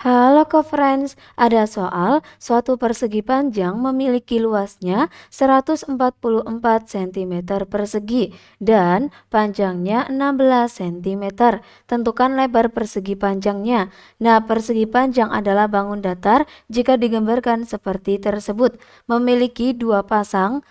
Halo ke friends, ada soal suatu persegi panjang memiliki luasnya 144 cm persegi dan panjangnya 16 cm. Tentukan lebar persegi panjangnya. Nah, persegi panjang adalah bangun datar jika digambarkan seperti tersebut. Memiliki dua pasang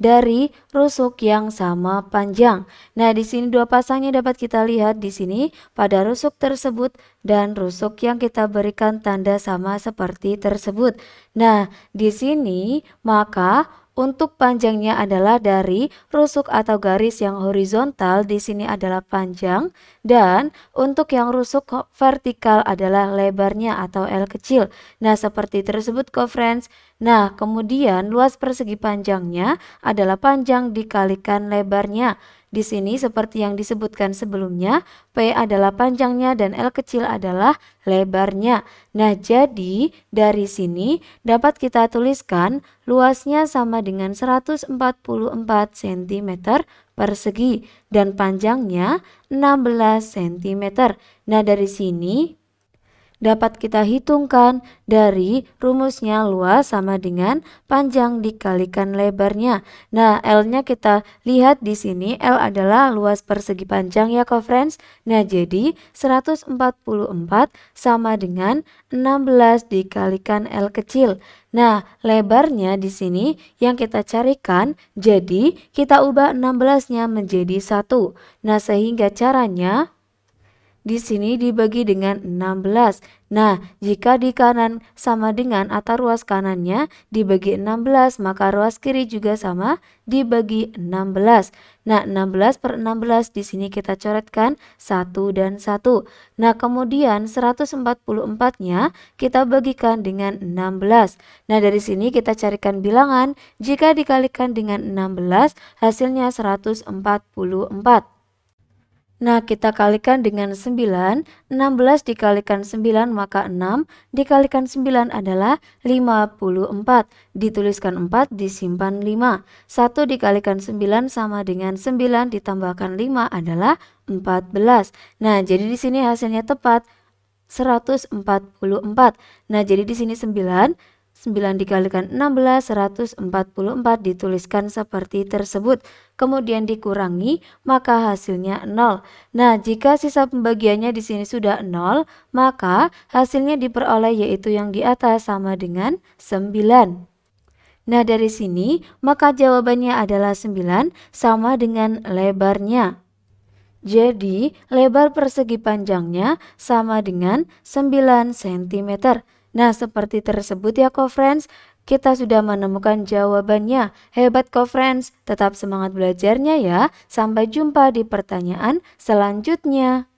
dari rusuk yang sama panjang. Nah, di sini dua pasangnya dapat kita lihat di sini pada rusuk tersebut dan rusuk yang kita berikan tanda sama seperti tersebut. Nah, di sini maka untuk panjangnya adalah dari rusuk atau garis yang horizontal di sini adalah panjang dan untuk yang rusuk vertikal adalah lebarnya atau L kecil. Nah, seperti tersebut friends. Nah, kemudian luas persegi panjangnya adalah panjang dikalikan lebarnya. Di sini seperti yang disebutkan sebelumnya, P adalah panjangnya dan L kecil adalah lebarnya. Nah, jadi dari sini dapat kita tuliskan luasnya sama dengan 144 cm persegi dan panjangnya 16 cm. Nah, dari sini dapat kita hitungkan dari rumusnya luas sama dengan panjang dikalikan lebarnya. Nah, L-nya kita lihat di sini, L adalah luas persegi panjang ya, kau friends. Nah, jadi 144 sama dengan 16 dikalikan L kecil. Nah, lebarnya di sini yang kita carikan, jadi kita ubah 16-nya menjadi 1. Nah, sehingga caranya di sini dibagi dengan 16. Nah, jika di kanan sama dengan atau ruas kanannya dibagi 16, maka ruas kiri juga sama dibagi 16. Nah, 16 per 16 di sini kita coretkan 1 dan 1. Nah, kemudian 144-nya kita bagikan dengan 16. Nah, dari sini kita carikan bilangan. Jika dikalikan dengan 16, hasilnya 144. Nah, kita kalikan dengan 9. 16 dikalikan 9 maka 6 dikalikan 9 adalah 54. Dituliskan 4 disimpan 5. 1 dikalikan 9 sama dengan 9 ditambahkan 5 adalah 14. Nah, jadi di sini hasilnya tepat 144. Nah, jadi di sini 9 9 dikalikan 16, 144 dituliskan seperti tersebut. Kemudian dikurangi, maka hasilnya 0. Nah, jika sisa pembagiannya di sini sudah 0, maka hasilnya diperoleh yaitu yang di atas sama dengan 9. Nah, dari sini, maka jawabannya adalah 9 sama dengan lebarnya. Jadi, lebar persegi panjangnya sama dengan 9 cm. Nah, seperti tersebut ya co kita sudah menemukan jawabannya. Hebat co tetap semangat belajarnya ya. Sampai jumpa di pertanyaan selanjutnya.